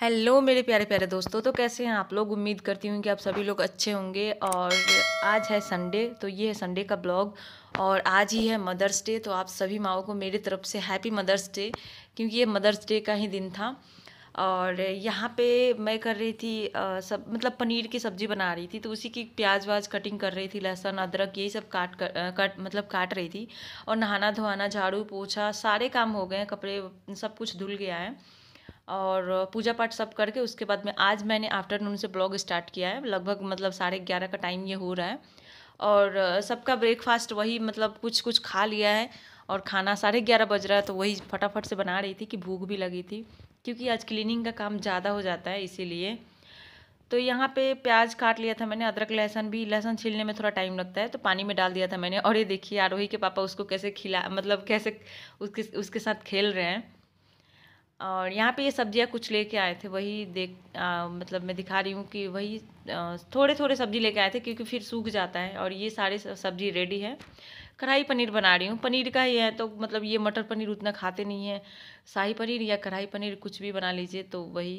hello मेरे प्यारे प्यारे दोस्तों तो कैसे हैं आप लोग उम्मीद करती हूँ कि आप सभी लोग अच्छे होंगे और आज है संडे तो ये है संडे का ब्लॉग और आज ही है मदर्स डे तो आप सभी माओ को मेरी तरफ से हैप्पी मदर्स डे क्योंकि ये मदर्स डे का ही दिन था और यहाँ पे मैं कर रही थी आ, सब मतलब पनीर की सब्ज़ी बना रही थी तो उसी की प्याज व्याज कटिंग कर रही थी लहसुन अदरक यही सब काट कर आ, कट मतलब काट रही थी और नहाना धोना झाड़ू पोछा सारे काम हो गए कपड़े सब कुछ धुल गया है और पूजा पाठ सब करके उसके बाद में आज मैंने आफ्टरनून से ब्लॉग स्टार्ट किया है लगभग मतलब साढ़े ग्यारह का टाइम ये हो रहा है और सबका ब्रेकफास्ट वही मतलब कुछ कुछ खा लिया है और खाना साढ़े ग्यारह बज रहा है तो वही फटाफट से बना रही थी कि भूख भी लगी थी क्योंकि आज क्लीनिंग का काम ज़्यादा हो जाता है इसीलिए तो यहाँ पे प्याज काट लिया था मैंने अदरक लहसुन भी लहसुन छीलने में थोड़ा टाइम लगता है तो पानी में डाल दिया था मैंने और ये देखिए आरोही के पापा उसको कैसे खिला मतलब कैसे उसके उसके साथ खेल रहे हैं और यहाँ पे ये सब्जियाँ कुछ लेके आए थे वही देख आ, मतलब मैं दिखा रही हूँ कि वही आ, थोड़े थोड़े सब्जी लेके आए थे क्योंकि फिर सूख जाता है और ये सारे सब्जी रेडी है कढ़ाई पनीर बना रही हूँ पनीर का ही है तो मतलब ये मटर पनीर उतना खाते नहीं है शाही पनीर या कढ़ाई पनीर कुछ भी बना लीजिए तो वही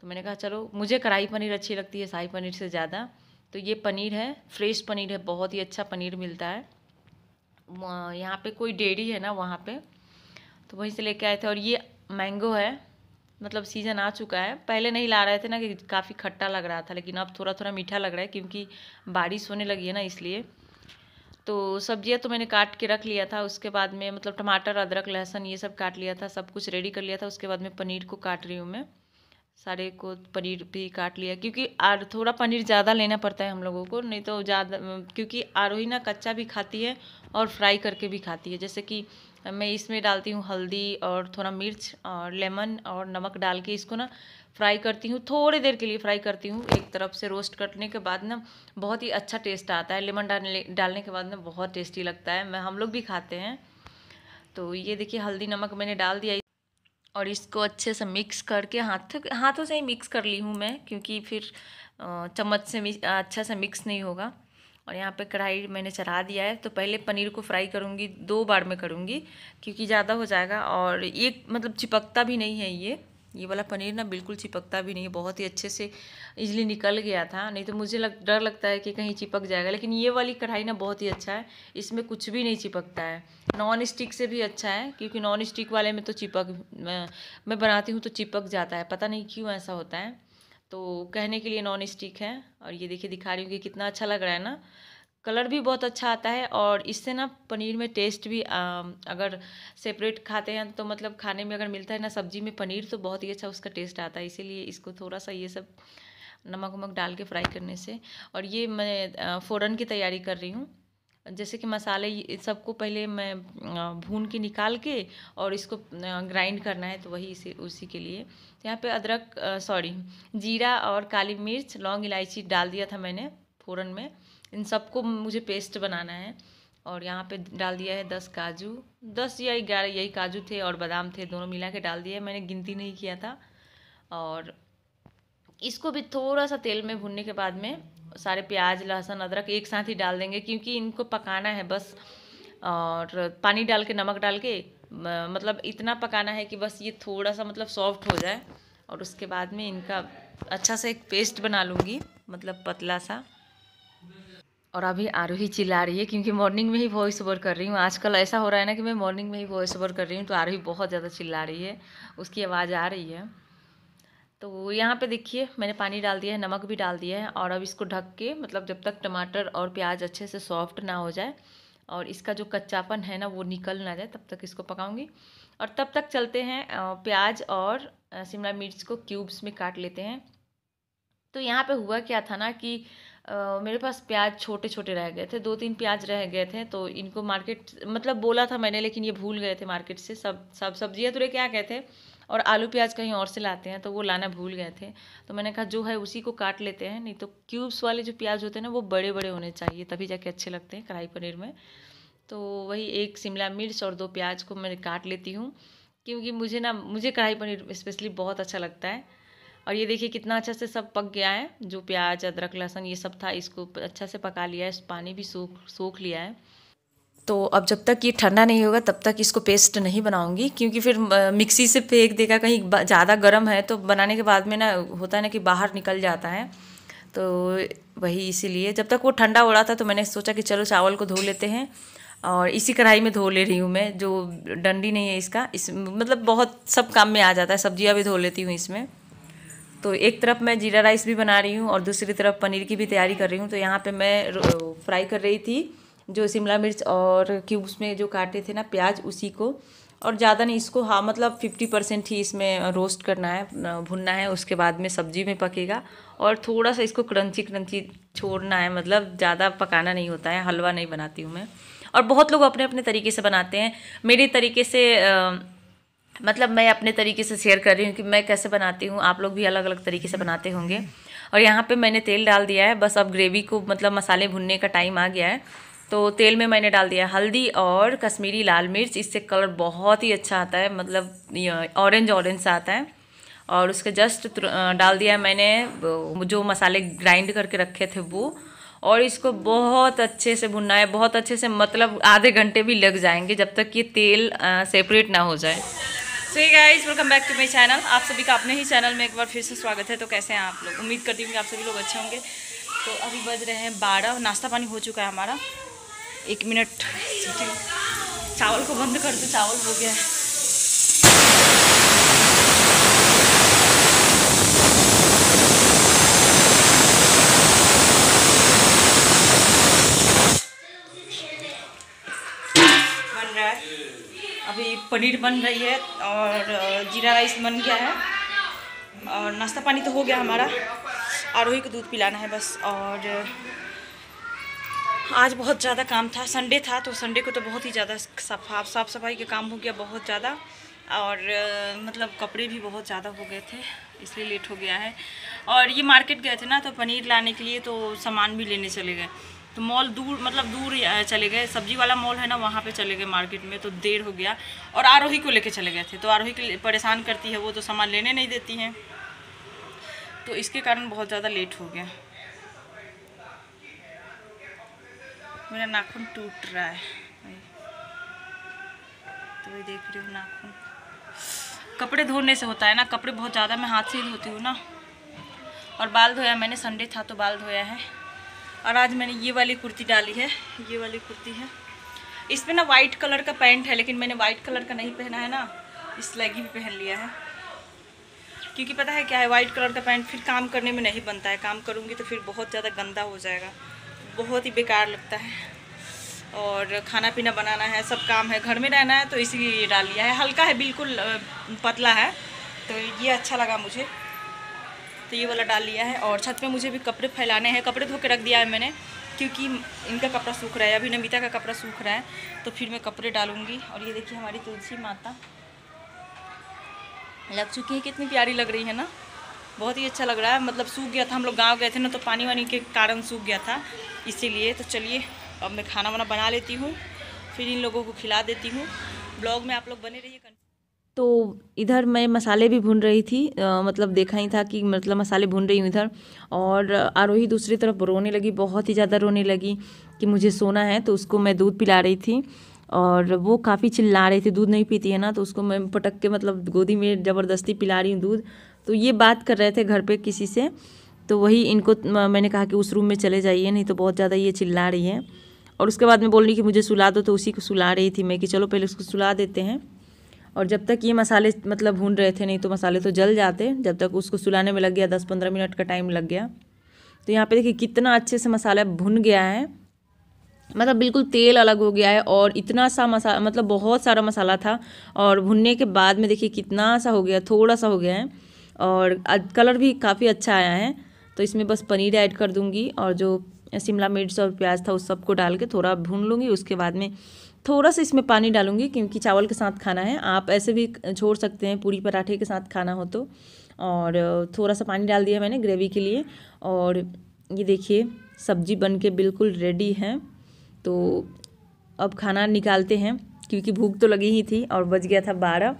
तो मैंने कहा चलो मुझे कढ़ाई पनीर अच्छी लगती है शाही पनीर से ज़्यादा तो ये पनीर है फ्रेश पनीर है बहुत ही अच्छा पनीर मिलता है यहाँ पर कोई डेयरी है ना वहाँ पर तो वहीं से लेके आए थे और ये मैंगो है मतलब सीज़न आ चुका है पहले नहीं ला रहे थे ना कि काफ़ी खट्टा लग रहा था लेकिन अब थोड़ा थोड़ा मीठा लग रहा है क्योंकि बारिश होने लगी है ना इसलिए तो सब्जियां तो मैंने काट के रख लिया था उसके बाद में मतलब टमाटर अदरक लहसुन ये सब काट लिया था सब कुछ रेडी कर लिया था उसके बाद में पनीर को काट रही हूँ मैं सारे को पनीर भी काट लिया क्योंकि आर थोड़ा पनीर ज़्यादा लेना पड़ता है हम लोगों को नहीं तो ज़्यादा क्योंकि आरोही ना कच्चा भी खाती है और फ्राई करके भी खाती है जैसे कि मैं इसमें डालती हूँ हल्दी और थोड़ा मिर्च और लेमन और नमक डाल के इसको ना फ्राई करती हूँ थोड़ी देर के लिए फ्राई करती हूँ एक तरफ से रोस्ट करने के बाद ना बहुत ही अच्छा टेस्ट आता है लेमन डालने डालने के बाद ना बहुत टेस्टी लगता है मैं हम लोग भी खाते हैं तो ये देखिए हल्दी नमक मैंने डाल दिया और इसको अच्छे से मिक्स करके हाथ हाथों से ही मिक्स कर ली हूँ मैं क्योंकि फिर चम्मच से अच्छा से मिक्स नहीं होगा और यहाँ पे कढ़ाई मैंने चढ़ा दिया है तो पहले पनीर को फ्राई करूँगी दो बार में करूँगी क्योंकि ज़्यादा हो जाएगा और एक मतलब चिपकता भी नहीं है ये ये वाला पनीर ना बिल्कुल चिपकता भी नहीं है बहुत ही अच्छे से इजली निकल गया था नहीं तो मुझे लग डर लगता है कि कहीं चिपक जाएगा लेकिन ये वाली कढ़ाई ना बहुत ही अच्छा है इसमें कुछ भी नहीं चिपकता है नॉन स्टिक से भी अच्छा है क्योंकि नॉन स्टिक वाले में तो चिपक मैं, मैं बनाती हूँ तो चिपक जाता है पता नहीं क्यों ऐसा होता है तो कहने के लिए नॉन स्टिक है और ये देखिए दिखा रही हूँ कि कितना अच्छा लग रहा है ना कलर भी बहुत अच्छा आता है और इससे ना पनीर में टेस्ट भी आ, अगर सेपरेट खाते हैं तो मतलब खाने में अगर मिलता है ना सब्जी में पनीर तो बहुत ही अच्छा उसका टेस्ट आता है इसीलिए इसको थोड़ा सा ये सब नमक वमक डाल के फ्राई करने से और ये मैं फ़ौरन की तैयारी कर रही हूँ जैसे कि मसाले सबको पहले मैं भून के निकाल के और इसको ग्राइंड करना है तो वही इसे उसी के लिए यहाँ पे अदरक सॉरी जीरा और काली मिर्च लौंग इलायची डाल दिया था मैंने फ़ौरन में इन सबको मुझे पेस्ट बनाना है और यहाँ पे डाल दिया है दस काजू दस या ग्यारह यही काजू थे और बादाम थे दोनों मिला के डाल दिया मैंने गिनती नहीं किया था और इसको भी थोड़ा सा तेल में भुनने के बाद में सारे प्याज लहसुन अदरक एक साथ ही डाल देंगे क्योंकि इनको पकाना है बस और पानी डाल के नमक डाल के मतलब इतना पकाना है कि बस ये थोड़ा सा मतलब सॉफ्ट हो जाए और उसके बाद में इनका अच्छा सा एक पेस्ट बना लूँगी मतलब पतला सा और अभी आरोही चिल्ला रही है क्योंकि मॉर्निंग में ही वॉइस ओवर कर रही हूँ आजकल ऐसा हो रहा है ना कि मैं मॉर्निंग में ही वॉइस ओवर कर रही हूँ तो आरोही बहुत ज़्यादा चिल्ला रही है उसकी आवाज़ आ रही है तो यहाँ पे देखिए मैंने पानी डाल दिया है नमक भी डाल दिया है और अब इसको ढक के मतलब जब तक टमाटर और प्याज अच्छे से सॉफ्ट ना हो जाए और इसका जो कच्चापन है ना वो निकल ना जाए तब तक इसको पकाऊंगी और तब तक चलते हैं प्याज और शिमला मिर्च को क्यूब्स में काट लेते हैं तो यहाँ पे हुआ क्या था ना कि आ, मेरे पास प्याज छोटे छोटे रह गए थे दो तीन प्याज रह गए थे तो इनको मार्केट मतलब बोला था मैंने लेकिन ये भूल गए थे मार्केट से सब सब सब्जियाँ तो क्या आ गए थे और आलू प्याज कहीं और से लाते हैं तो वो लाना भूल गए थे तो मैंने कहा जो है उसी को काट लेते हैं नहीं तो क्यूब्स वाले जो प्याज होते हैं ना वो बड़े बड़े होने चाहिए तभी जाके अच्छे लगते हैं कढ़ाई पनीर में तो वही एक शिमला मिर्च और दो प्याज को मैं काट लेती हूँ क्योंकि मुझे ना मुझे कढ़ाई पनीर स्पेशली बहुत अच्छा लगता है और ये देखिए कितना अच्छा से सब पक गया है जो प्याज अदरक लहसुन ये सब था इसको अच्छा से पका लिया है पानी भी सूख सूख लिया है तो अब जब तक ये ठंडा नहीं होगा तब तक इसको पेस्ट नहीं बनाऊंगी क्योंकि फिर मिक्सी से फेंक देगा कहीं ज़्यादा गर्म है तो बनाने के बाद में ना होता है ना कि बाहर निकल जाता है तो वही इसीलिए जब तक वो ठंडा हो रहा था तो मैंने सोचा कि चलो चावल को धो लेते हैं और इसी कढ़ाई में धो ले रही हूँ मैं जो डंडी नहीं है इसका इस मतलब बहुत सब काम में आ जाता है सब्जियाँ भी धो लेती हूँ इसमें तो एक तरफ मैं जीरा राइस भी बना रही हूँ और दूसरी तरफ पनीर की भी तैयारी कर रही हूँ तो यहाँ पे मैं फ्राई कर रही थी जो शिमला मिर्च और क्यूब्स में जो काटे थे ना प्याज उसी को और ज़्यादा नहीं इसको हाँ मतलब फिफ्टी परसेंट ही इसमें रोस्ट करना है भुनना है उसके बाद में सब्जी में पकेगा और थोड़ा सा इसको क्रंची क्रंची छोड़ना है मतलब ज़्यादा पकाना नहीं होता है हलवा नहीं बनाती हूँ मैं और बहुत लोग अपने अपने तरीके से बनाते हैं मेरे तरीके से आ, मतलब मैं अपने तरीके से शेयर कर रही हूँ कि मैं कैसे बनाती हूँ आप लोग भी अलग अलग तरीके से बनाते होंगे और यहाँ पर मैंने तेल डाल दिया है बस अब ग्रेवी को मतलब मसाले भुनने का टाइम आ गया है तो तेल में मैंने डाल दिया हल्दी और कश्मीरी लाल मिर्च इससे कलर बहुत ही अच्छा आता है मतलब ऑरेंज ऑरेंज सा आता है और उसके जस्ट डाल दिया मैंने जो मसाले ग्राइंड करके रखे थे वो और इसको बहुत अच्छे से भुनना है बहुत अच्छे से मतलब आधे घंटे भी लग जाएंगे जब तक ये तेल सेपरेट ना हो जाए so hi guys welcome back to my channel आप सभी का अपने ही चैनल में एक बार फिर से स्वागत है तो कैसे हैं आप लोग उम्मीद करती हूँ कि आप सभी लोग अच्छे होंगे तो अभी बज रहे हैं बारह नाश्ता पानी हो चुका है हमारा एक मिनट चावल को बंद कर दो चावल हो गया है बन रहा है अभी पनीर बन रही है और जीरा राइस बन गया है और नाश्ता पानी तो हो गया हमारा आरोही को दूध पिलाना है बस और आज बहुत ज़्यादा काम था संडे था तो संडे को तो बहुत ही ज़्यादा साफ साफ सफाई का काम हो गया बहुत ज़्यादा और मतलब कपड़े भी बहुत ज़्यादा हो गए थे इसलिए लेट हो गया है और ये मार्केट गए थे ना तो पनीर लाने के लिए तो सामान भी लेने चले गए तो मॉल दूर मतलब दूर चले गए सब्जी वाला मॉल है ना वहाँ पे चले गए मार्केट में तो देर हो गया और आरोही को लेके चले गए थे तो आरोही के परेशान करती है वो तो सामान लेने नहीं देती हैं तो इसके कारण बहुत ज़्यादा लेट हो गया मेरा नाखून टूट रहा है तो ये देख रही हूँ नाखून कपड़े धोने से होता है ना कपड़े बहुत ज़्यादा मैं हाथ से ही धोती हूँ ना और बाल धोया मैंने संडे था तो बाल धोया है और आज मैंने ये वाली कुर्ती डाली है ये वाली कुर्ती है इसमें ना वाइट कलर का पैंट है लेकिन मैंने वाइट कलर का नहीं पहना है ना इस लगी भी पहन लिया है क्योंकि पता है क्या है वाइट कलर का पैंट फिर काम करने में नहीं बनता है काम करूँगी तो फिर बहुत ज़्यादा गंदा हो जाएगा बहुत ही बेकार लगता है और खाना पीना बनाना है सब काम है घर में रहना है तो इसी डाल लिया है हल्का है बिल्कुल पतला है तो ये अच्छा लगा मुझे तो ये वाला डाल लिया है और छत पे मुझे भी कपड़े फैलाने हैं कपड़े धो के रख दिया है मैंने क्योंकि इनका कपड़ा सूख रहा है अभी नमिता का कपड़ा सूख रहा है तो फिर मैं कपड़े डालूँगी और ये देखिए हमारी तुलसी माता लग चुकी है कितनी प्यारी लग रही है ना बहुत ही अच्छा लग रहा है मतलब सूख गया था हम लोग गाँव गए थे ना तो पानी वानी के कारण सूख गया था इसीलिए तो चलिए अब मैं खाना वाना बना लेती हूँ फिर इन लोगों को खिला देती हूँ ब्लॉग में आप लोग बने रहिए तो इधर मैं मसाले भी भून रही थी आ, मतलब देखा ही था कि मतलब मसाले भून रही हूँ इधर और आरोही दूसरी तरफ रोने लगी बहुत ही ज़्यादा रोने लगी कि मुझे सोना है तो उसको मैं दूध पिला रही थी और वो काफ़ी चिल्ला रही थी दूध नहीं पीती है ना तो उसको मैं पटक के मतलब गोदी में ज़बरदस्ती पिला रही हूँ दूध तो ये बात कर रहे थे घर पे किसी से तो वही इनको मैंने कहा कि उस रूम में चले जाइए नहीं तो बहुत ज़्यादा ये चिल्ला रही है और उसके बाद में बोल रही कि मुझे सुला दो तो उसी को सुला रही थी मैं कि चलो पहले उसको सुला देते हैं और जब तक ये मसाले मतलब भून रहे थे नहीं तो मसाले तो जल जाते जब तक उसको सुलाने में लग गया दस पंद्रह मिनट का टाइम लग गया तो यहाँ पर देखिए कितना अच्छे से मसाला भुन गया है मतलब बिल्कुल तेल अलग हो गया है और इतना सा मसाला मतलब बहुत सारा मसाला था और भुनने के बाद में देखिए कितना सा हो गया थोड़ा सा हो गया है और कलर भी काफ़ी अच्छा आया है तो इसमें बस पनीर ऐड कर दूँगी और जो शिमला मिर्च और प्याज था उस सबको डाल के थोड़ा भून लूँगी उसके बाद में थोड़ा सा इसमें पानी डालूंगी क्योंकि चावल के साथ खाना है आप ऐसे भी छोड़ सकते हैं पूरी पराठे के साथ खाना हो तो और थोड़ा सा पानी डाल दिया मैंने ग्रेवी के लिए और ये देखिए सब्जी बन के बिल्कुल रेडी है तो अब खाना निकालते हैं क्योंकि भूख तो लगी ही थी और बच गया था बारह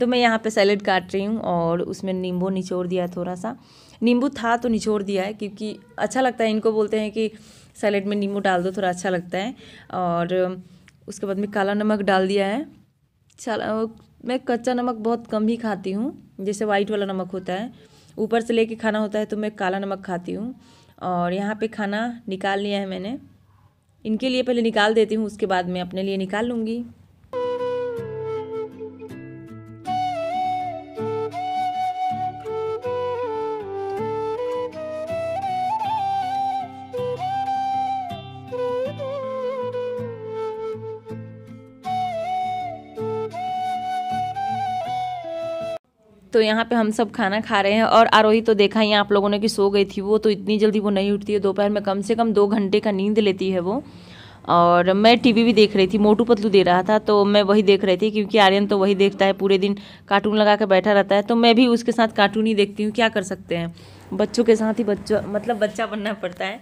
तो मैं यहाँ पे सैलेड काट रही हूँ और उसमें नींबू निचोड़ दिया है थोड़ा सा नींबू था तो निचोड़ दिया है क्योंकि अच्छा लगता है इनको बोलते हैं कि सैलेड में नींबू डाल दो थोड़ा अच्छा लगता है और उसके बाद में काला नमक डाल दिया है मैं कच्चा नमक बहुत कम ही खाती हूँ जैसे वाइट वाला नमक होता है ऊपर से लेके खाना होता है तो मैं काला नमक खाती हूँ और यहाँ पे खाना निकाल लिया है मैंने इनके लिए पहले निकाल देती हूँ उसके बाद मैं अपने लिए निकाल लूँगी तो यहाँ पे हम सब खाना खा रहे हैं और आरोही तो देखा ही आप लोगों ने कि सो गई थी वो तो इतनी जल्दी वो नहीं उठती है दोपहर में कम से कम दो घंटे का नींद लेती है वो और मैं टीवी भी देख रही थी मोटू पतलू दे रहा था तो मैं वही देख रही थी क्योंकि आर्यन तो वही देखता है पूरे दिन कार्टून लगा कर बैठा रहता है तो मैं भी उसके साथ कार्टून ही देखती हूँ क्या कर सकते हैं बच्चों के साथ ही बच्चों मतलब बच्चा बनना पड़ता है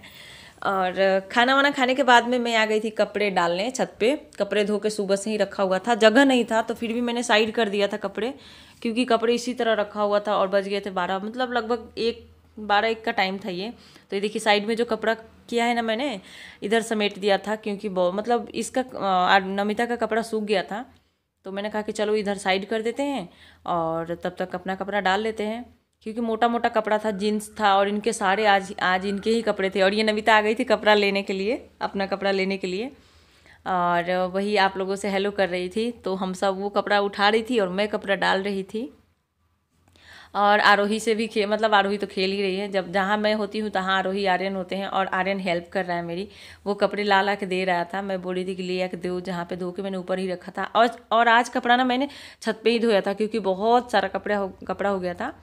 और खाना वाना खाने के बाद में मैं आ गई थी कपड़े डालने छत पे कपड़े धो के सुबह से ही रखा हुआ था जगह नहीं था तो फिर भी मैंने साइड कर दिया था कपड़े क्योंकि कपड़े इसी तरह रखा हुआ था और बज गए थे बारह मतलब लगभग एक बारह एक का टाइम था ये तो ये देखिए साइड में जो कपड़ा किया है ना मैंने इधर समेट दिया था क्योंकि मतलब इसका नमिता का कपड़ा सूख गया था तो मैंने कहा कि चलो इधर साइड कर देते हैं और तब तक अपना कपड़ा डाल लेते हैं क्योंकि मोटा मोटा कपड़ा था जीन्स था और इनके सारे आज आज इनके ही कपड़े थे और ये नमिता आ गई थी कपड़ा लेने के लिए अपना कपड़ा लेने के लिए और वही आप लोगों से हेलो कर रही थी तो हम सब वो कपड़ा उठा रही थी और मैं कपड़ा डाल रही थी और आरोही से भी खे मतलब आरोही तो खेल ही रही है जब जहाँ मैं होती हूँ तहाँ आरोही आर्यन होते हैं और आर्यन हेल्प कर रहा है मेरी वो कपड़े ला ला के दे रहा था मैं बोली थी कि ले के दो जहाँ पे धो के मैंने ऊपर ही रखा था और और आज कपड़ा ना मैंने छत पे ही धोया था क्योंकि बहुत सारा कपड़ा हो कपड़ा हो गया था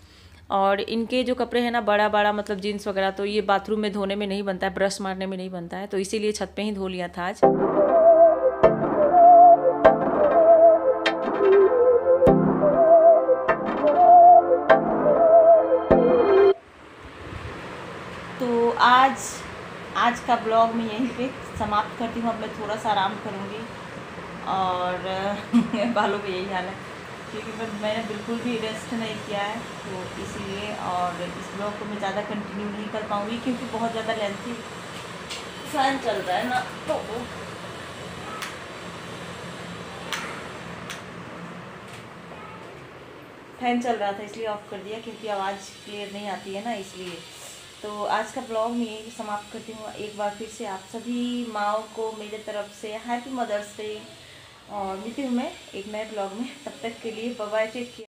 और इनके जो कपड़े हैं ना बड़ा बड़ा मतलब जीन्स वगैरह तो ये बाथरूम में धोने में नहीं बनता है ब्रश मारने में नहीं बनता है तो इसीलिए छत पर ही धो लिया था आज आज आज का ब्लॉग मैं यहीं पे समाप्त करती हूँ अब मैं थोड़ा सा आराम करूँगी और बालों पे यही हाल है क्योंकि मैं मैंने बिल्कुल भी रेस्ट नहीं किया है तो इसीलिए और इस ब्लॉग को मैं ज़्यादा कंटिन्यू नहीं कर पाऊँगी क्योंकि बहुत ज़्यादा लेंथी फैन चल रहा है ना तो फैन चल रहा था इसलिए ऑफ़ कर दिया क्योंकि आवाज़ क्लियर नहीं आती है ना इसलिए तो आज का ब्लॉग मैं यही समाप्त करती हूँ एक बार फिर से आप सभी माओ को मेरे तरफ से हैप्पी मदर्स डे और मिलती हूँ मैं एक नए ब्लॉग में तब तक के लिए बबाई टेक